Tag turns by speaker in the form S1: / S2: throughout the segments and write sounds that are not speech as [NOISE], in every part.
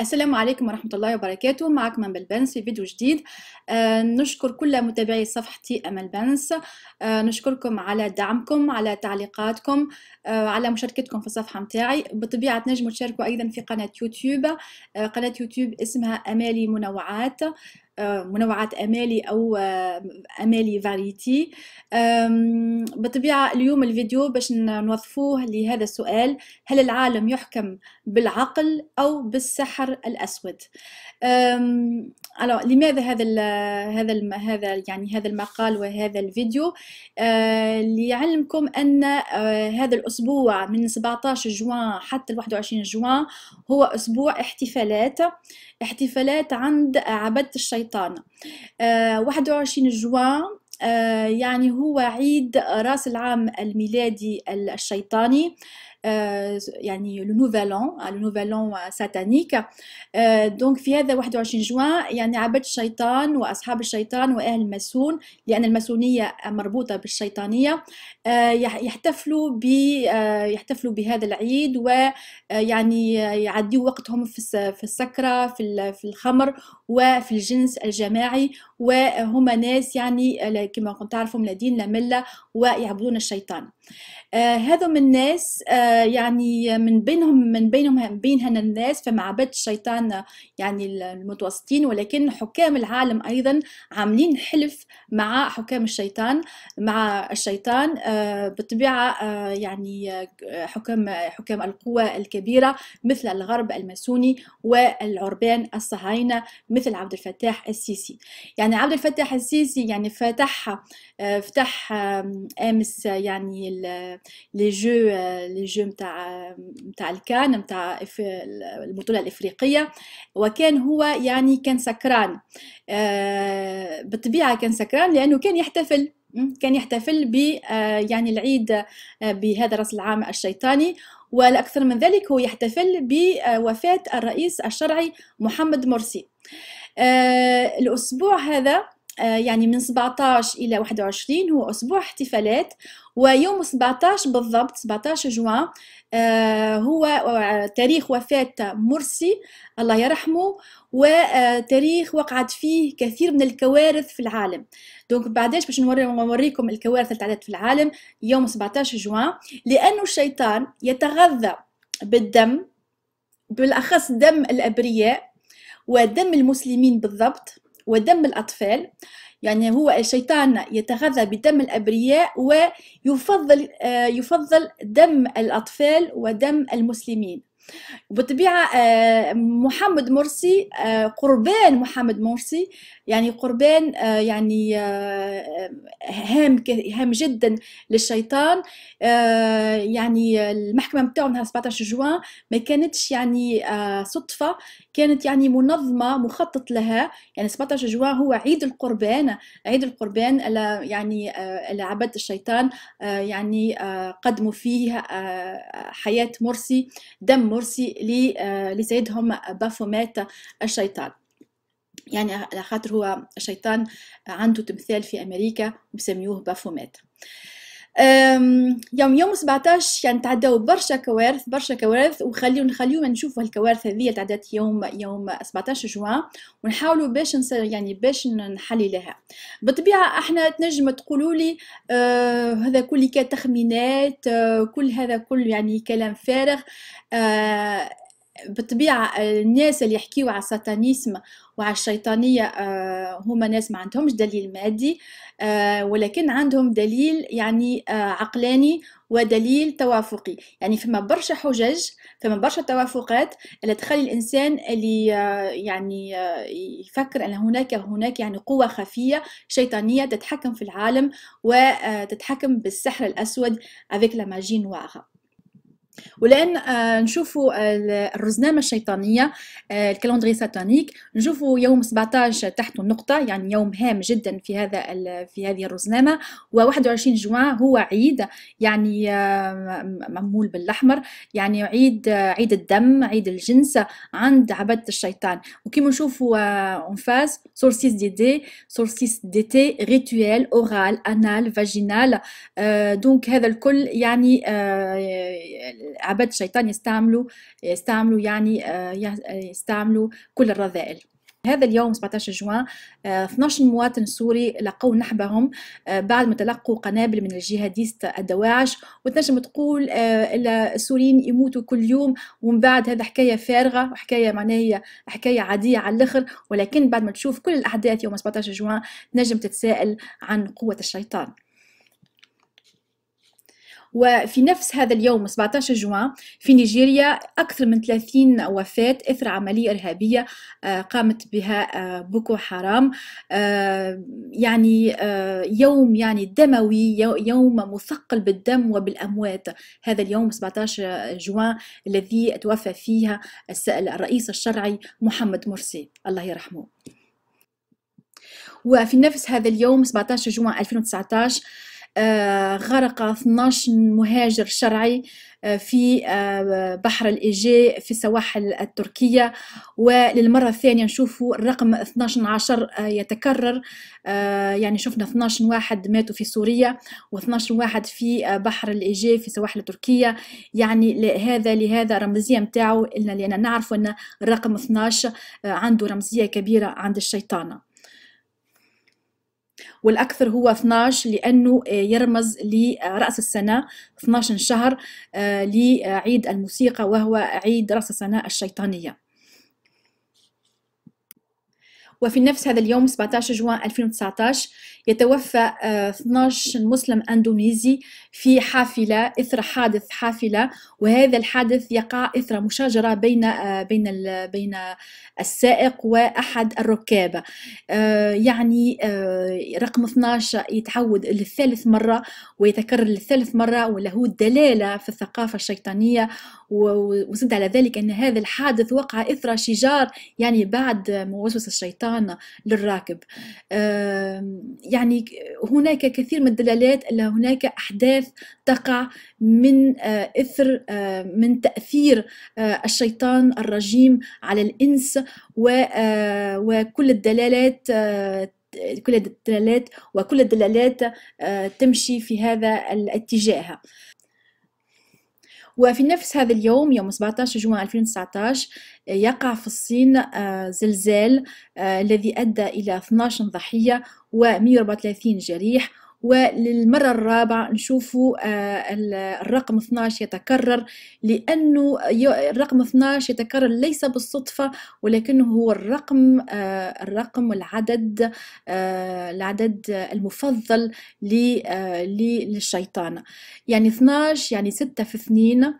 S1: السلام عليكم ورحمة الله وبركاته معكم أمل بنس في فيديو جديد نشكر كل متابعي صفحتي أمل بنس نشكركم على دعمكم على تعليقاتكم على مشاركتكم في الصفحة متاعي بطبيعة تنجموا تشاركوا أيضا في قناة يوتيوب قناة يوتيوب اسمها أمالي منوعات آه، منوعات امالي او آه، امالي فاريتي بطبيعه اليوم الفيديو باش نوظفوه لهذا السؤال هل العالم يحكم بالعقل او بالسحر الاسود لماذا هذا الـ هذا الـ هذا يعني هذا المقال وهذا الفيديو آه، ليعلمكم ان هذا الاسبوع من 17 جوان حتى 21 جوان هو اسبوع احتفالات احتفالات عند عبده الشيطان الشيطان آه 21 جوان آه يعني هو عيد راس العام الميلادي الشيطاني آه، يعني لو نوفال ان لو نوفال ان ساتانيك دونك في هذا 21 جوان يعني عبد الشيطان واصحاب الشيطان واهل الماسون لان الماسونيه مربوطه بالشيطانيه آه، يحتفلوا ب آه، يحتفلوا بهذا العيد ويعني يعديوا وقتهم في السكره في في الخمر وفي الجنس الجماعي وهما ناس يعني كما كنت تعرفوا ملادين لا مله ويعبدون الشيطان هذو من الناس آه يعني من بينهم من بينهم بين هن الناس فما عباد الشيطان يعني المتوسطين ولكن حكام العالم ايضا عاملين حلف مع حكام الشيطان مع الشيطان آه، بالطبيعه آه، يعني آه، حكام حكام القوى الكبيره مثل الغرب الماسوني والعربان الصهاينه مثل عبد الفتاح السيسي يعني عبد الفتاح السيسي يعني فتح فتح امس يعني لي جو لي جو الفيديو تاع الكان تاع البطوله الافريقيه وكان هو يعني كان سكران آه، بالطبيعه كان سكران لانه كان يحتفل كان يحتفل ب آه، يعني العيد آه، بهذا راس العام الشيطاني والاكثر من ذلك هو يحتفل بوفاه الرئيس الشرعي محمد مرسي الاسبوع هذا آه، يعني من 17 إلى 21 هو أسبوع احتفالات ويوم 17 بالضبط 17 جوان آه، هو تاريخ وفاة مرسي الله يرحمه وتاريخ آه، وقعت فيه كثير من الكوارث في العالم دونك بعداش باش نوريكم الكوارث اللي تعدت في العالم يوم 17 جوان لأنه الشيطان يتغذى بالدم بالأخص دم الأبرياء ودم المسلمين بالضبط ودم الأطفال يعني هو الشيطان يتغذى بدم الأبرياء ويفضل آه، يفضل دم الأطفال ودم المسلمين بالطبيعة آه، محمد مرسي آه، قربان محمد مرسي يعني قربان آه، يعني آه، هام هام جدا للشيطان آه، يعني المحكمه نتاعو نهار 17 جوان ما كانتش يعني صدفه كانت يعني منظمه مخطط لها يعني 17 جوان هو عيد القربان عيد القربان يعني عبد الشيطان يعني قدموا فيه حياه مرسي دم مرسي لسيدهم بافومات الشيطان يعني على خاطر هو الشيطان عنده تمثال في امريكا بسميوه بافومات يوم يوم 17 يعني تعداو برشا كوارث برشا كوارث وخليو نخليو نشوفوا هالكوارث هذه تعدات يوم يوم 17 جوان ونحاولوا باش يعني باش نحللها بالطبيعه احنا تنجم تقولوا لي آه هذا كل كتخمينات آه كل هذا كل يعني كلام فارغ آه بطبيعة الناس اللي يحكيوا على الساتانيسم وعلى الشيطانيه آه، هما ناس ما عندهمش دليل مادي آه، ولكن عندهم دليل يعني آه، عقلاني ودليل توافقي يعني فما برشا حجج فما برشا توافقات اللي تخلي الانسان اللي يعني يفكر ان هناك هناك يعني قوه خفيه شيطانيه تتحكم في العالم وتتحكم بالسحر الاسود avec la magie noire ولان آه، نشوفوا الرزنامه الشيطانيه آه، الكالندري ساتانيك نشوفوا يوم 17 تحت النقطه يعني يوم هام جدا في هذا في هذه الرزنامه و21 جوان هو عيد يعني آه، ممول بالاحمر يعني عيد عيد الدم عيد الجنس عند عباده الشيطان وكما نشوفوا اون فاز سورسيس دي دي سورسيس دي تي ريتويل اورال انال فاجينال دونك هذا الكل يعني عباد الشيطان يستعملوا يستعملوا يعني آه، آه، يستعملوا كل الرذائل هذا اليوم 17 جوان 12 آه، مواطن سوري لقوا نحبهم بعد ما تلقوا قنابل من الجهاديست الدواعش وتنجم تقول السوريين يموتوا كل يوم ومن بعد هذا حكايه فارغه وحكايه معناها حكايه عاديه على الاخر ولكن بعد ما تشوف كل الاحداث يوم 17 جوان تنجم تتساءل عن قوه الشيطان وفي نفس هذا اليوم 17 جوان في نيجيريا أكثر من 30 وفاة إثر عملية إرهابية آه، قامت بها آه، بوكو حرام آه، يعني يوم يعني دموي يوم مثقل بالدم وبالأموات هذا اليوم 17 جوان الذي توفى فيها الرئيس الشرعي محمد مرسي الله يرحمه وفي نفس هذا اليوم 17 جوان 2019 آه، غرق 12 مهاجر شرعي آه، في آه، بحر الإيجي في السواحل التركية وللمرة الثانية نشوف الرقم 12 عشر يتكرر يعني شفنا 12 واحد ماتوا في سوريا و12 واحد في بحر الإيجي في سواحل تركيا يعني هذا لهذا رمزية متاعه لأننا نعرف أن الرقم 12 عنده رمزية كبيرة عند الشيطانة والأكثر هو 12 لأنه آه، يرمز لرأس آه، السنة 12 شهر آه، لعيد الموسيقى وهو عيد رأس السنة الشيطانية وفي نفس هذا اليوم 17 جوان 2019 يتوفى 12 آه، مسلم أندونيزي في حافله اثر حادث حافله وهذا الحادث يقع اثر مشاجره بين آه، بين بين السائق واحد الركاب آه، يعني رقم 12 يتعود للثالث مره ويتكرر للثالث مره وله دلاله في الثقافه الشيطانيه وزد على ذلك ان هذا الحادث وقع اثر شجار يعني بعد موسوس الشيطان إعطانا للراكب يعني هناك كثير من الدلالات أن هناك أحداث تقع من آه، إثر آه، من تأثير آه، الشيطان الرجيم على الإنس وكل الدلالات كل الدلالات وكل الدلالات تمشي في هذا الاتجاه وفي نفس هذا اليوم يوم 17 جوان 2019 يقع في الصين آه، زلزال آه، الذي أدى إلى 12 ضحية و 134 جريح وللمرة الرابعة نشوف آه، الرقم 12 يتكرر لأنه الرقم 12 يتكرر ليس بالصدفة ولكنه هو الرقم آه، الرقم والعدد آه، العدد المفضل للشيطان يعني 12 يعني 6 في 2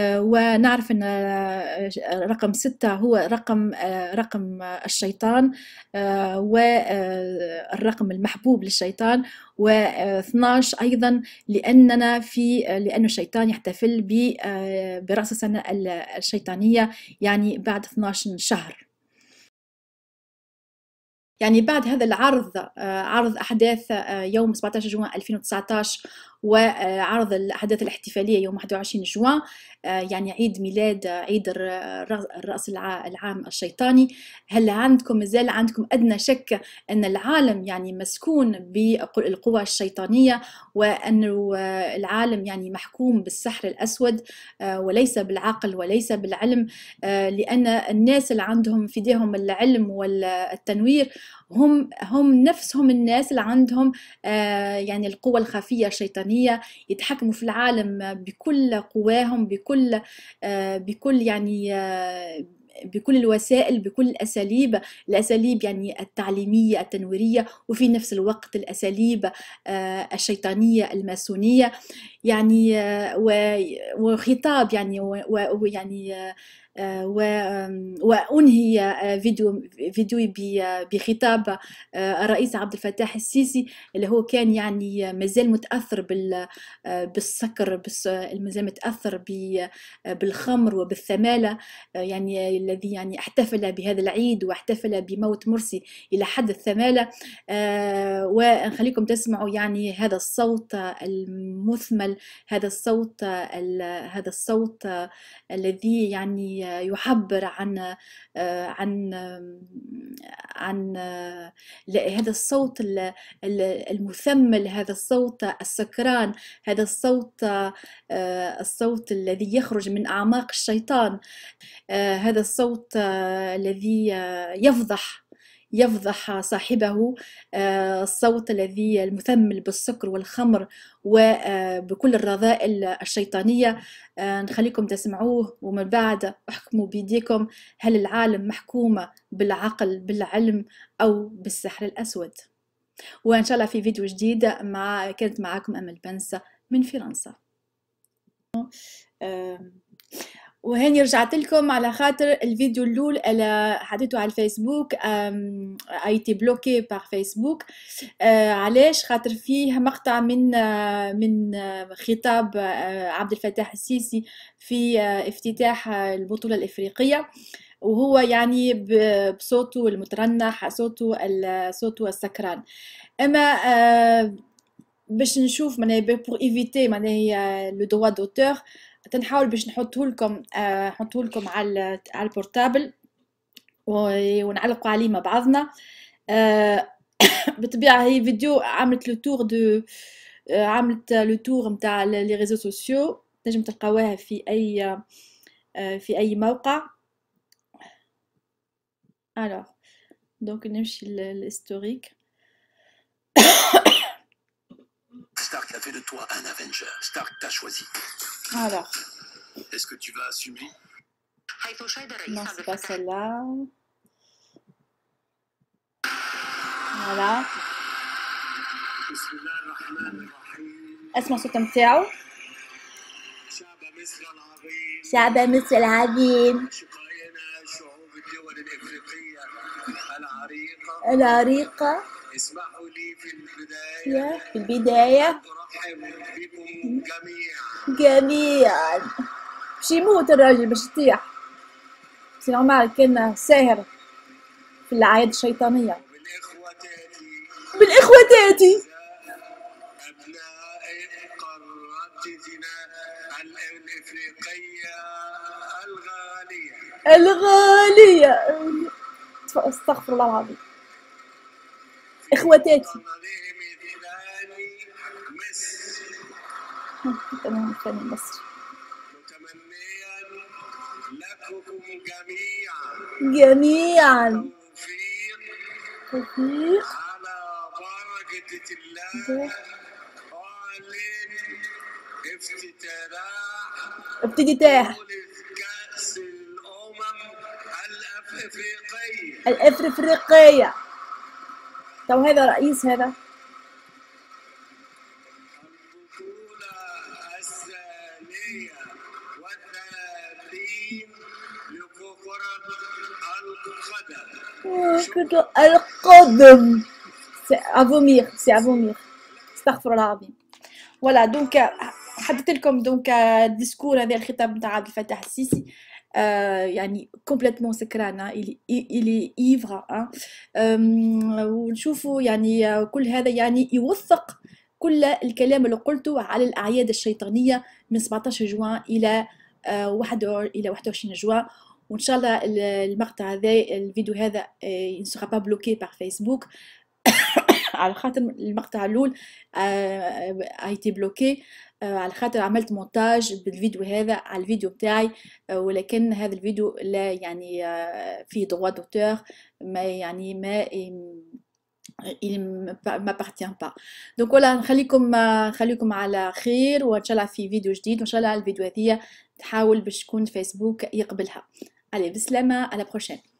S1: ونعرف أن آه، رقم ستة هو رقم آه، رقم الشيطان آه، والرقم المحبوب للشيطان و12 أيضا لأننا في لانه الشيطان يحتفل برأس السنة الشيطانية يعني بعد 12 شهر يعني بعد هذا العرض عرض أحداث يوم 17 جوان 2019 وعرض الأحداث الاحتفالية يوم 21 جوان آه، يعني عيد ميلاد آه، عيد الرأس العام الشيطاني هل عندكم مازال عندكم أدنى شك أن العالم يعني مسكون بالقوى الشيطانية وان آه، العالم يعني محكوم بالسحر الأسود وليس بالعقل وليس بالعلم لأن الناس اللي عندهم في ديهم العلم والتنوير هم هم نفسهم الناس اللي عندهم يعني القوى الخفية الشيطانية الإيرانية يتحكموا في العالم بكل قواهم بكل آه، بكل يعني آه، بكل الوسائل بكل الأساليب الأساليب يعني التعليمية التنويرية وفي نفس الوقت الأساليب آه، الشيطانية الماسونية يعني وخطاب يعني ويعني وأنهي فيديو فيديو بخطاب آه، الرئيس عبد الفتاح السيسي اللي هو كان يعني مازال متأثر آه، بالسكر مازال متأثر بالخمر وبالثمالة آه، يعني الذي يعني احتفل بهذا العيد واحتفل بموت مرسي إلى حد الثمالة ونخليكم تسمعوا يعني هذا الصوت المثمل الجمال هذا الصوت هذا الصوت الذي يعني يعبر عن عن عن هذا الصوت المثمل هذا الصوت السكران هذا الصوت الصوت الذي يخرج من أعماق الشيطان هذا الصوت الذي يفضح يفضح صاحبه آه، الصوت الذي المثمل بالسكر والخمر وبكل آه، الرذائل الشيطانية آه، نخليكم تسمعوه ومن بعد احكموا بيديكم هل العالم محكومة بالعقل بالعلم أو بالسحر الأسود وإن شاء الله في فيديو جديد مع كانت معكم أمل بنسة من فرنسا وهاني رجعت لكم على خاطر الفيديو الاول انا حطيته على الفيسبوك ايتي بلوكي بار آه، فيسبوك علاش خاطر فيه مقطع من آه، من آه، خطاب عبد الفتاح السيسي في افتتاح البطوله الافريقيه وهو يعني بصوته المترنح صوته صوته السكران اما باش نشوف معناها بور ايفيتي معناها لو دوا دوتور تنحاول باش نحطه لكم آه نحطه لكم على على البورتابل ونعلقوا عليه مع بعضنا آه [COUGHS] بطبيعة هي فيديو عملت لو تور دو آه عملت لو تور نتاع لي ريزو سوسيو تنجم تلقاوها في اي آه في اي موقع الوغ دونك نمشي للاستوريك Stark a fait de toi un Avenger. Stark t'a choisi. Alors. Est-ce que tu vas assumer Non, c'est pas celle-là. Voilà. اسمع صوت نتاعو شعب مصر العظيم العريقة اسمحوا لي في البداية في البداية أرحب بكم جميعا جميعا باش يموت الراجل باش يطيح سي نورمال كان ساهر في الأعياد الشيطانية بالإخوة تاتي بالإخوة تاتي أبناء قارتنا الإفريقية الغالية الغالية استغفر الله العظيم اخواتاتي تمام الفن المصري جميعا توفيق على بركة الله أعلن افتتاح افتتاح كأس الأمم الأفريقية الأفريقية طب هذا رئيس هذا القدم سافومير سافومير استغفر الله العظيم فوالا دونك حددت لكم دونك الديسكور هذا الخطاب نتاع عبد الفتاح السيسي Euh, يعني كومبليتمون سكرانه الي ايفرا ونشوفوا يعني كل هذا يعني يوثق كل الكلام اللي قلته على الاعياد الشيطانيه من 17 جوان الى 21 آه، الى 21 جوان وان شاء الله المقطع هذا الفيديو هذا آه، ne sera pas bloqué par Facebook [LAUGHS] على خاطر المقطع الاول ايتي آه، بلوكي آه، آه، على خاطر عملت مونتاج بالفيديو هذا على الفيديو بتاعي ولكن هذا الفيديو لا يعني فيه دروا دوتور ما يعني ما il m'appartient pas donc voilà نخليكم نخليكم على خير وان شاء الله في فيديو جديد وان شاء الله الفيديو هذه تحاول باش تكون فيسبوك يقبلها علي بسلامه على بروشين